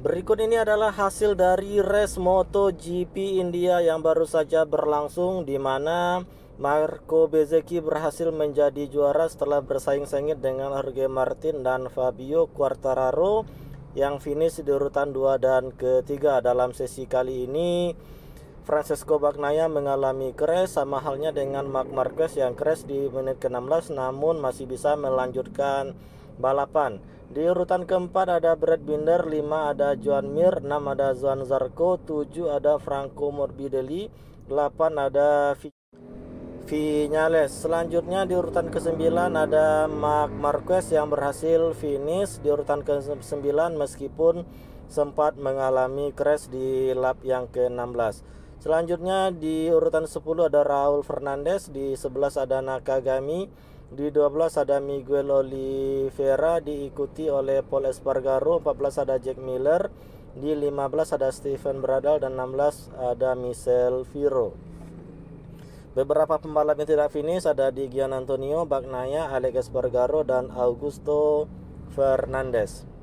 Berikut ini adalah hasil dari race MotoGP India yang baru saja berlangsung di mana Marco Bezzecchi berhasil menjadi juara setelah bersaing sengit dengan Jorge Martin dan Fabio Quartararo yang finish di urutan 2 dan ketiga dalam sesi kali ini Francesco Bagnaia mengalami crash sama halnya dengan Marc Marquez yang crash di menit ke-16 namun masih bisa melanjutkan balapan di urutan keempat ada Brad Binder, 5 ada Joan Mir, 6 ada Zuan Zarco, 7 ada Franco Morbidelli, 8 ada Vinales. Selanjutnya di urutan ke-9 ada Mark Marquez yang berhasil finish di urutan ke-9 meskipun sempat mengalami crash di lap yang ke-16. Selanjutnya di urutan 10 ada Raul Fernandez, di 11 ada Nakagami, di 12 ada Miguel Oliveira diikuti oleh Paul Espargaro, 14 ada Jack Miller, di 15 ada Steven Bradal dan 16 ada Michel Viro. Beberapa pembalap yang tidak finish ada di Gian Antonio, Bagnaia, Alex Espargaro dan Augusto Fernandez.